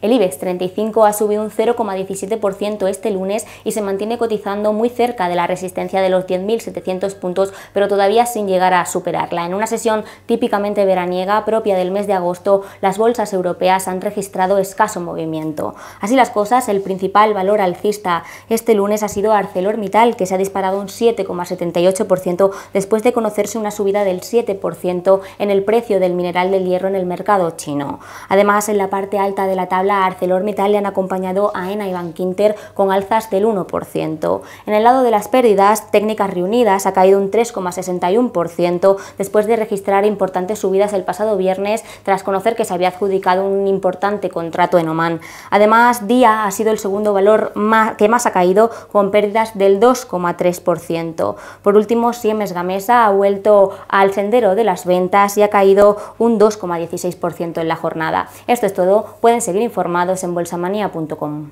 El IBEX 35 ha subido un 0,17% este lunes y se mantiene cotizando muy cerca de la resistencia de los 10.700 puntos, pero todavía sin llegar a superarla. En una sesión típicamente veraniega propia del mes de agosto, las bolsas europeas han registrado escaso movimiento. Así las cosas, el principal valor alcista este lunes ha sido ArcelorMittal, que se ha disparado un 7,78% después de conocerse una subida del 7% en el precio del mineral del hierro en el mercado chino. Además, en la parte alta de la tabla la ArcelorMittal le han acompañado a ENA y Quinter con alzas del 1%. En el lado de las pérdidas, Técnicas Reunidas ha caído un 3,61% después de registrar importantes subidas el pasado viernes tras conocer que se había adjudicado un importante contrato en Oman. Además, Día ha sido el segundo valor más, que más ha caído con pérdidas del 2,3%. Por último, Siemens Gamesa ha vuelto al sendero de las ventas y ha caído un 2,16% en la jornada. Esto es todo, pueden seguir informando informados en bolsamanía.com.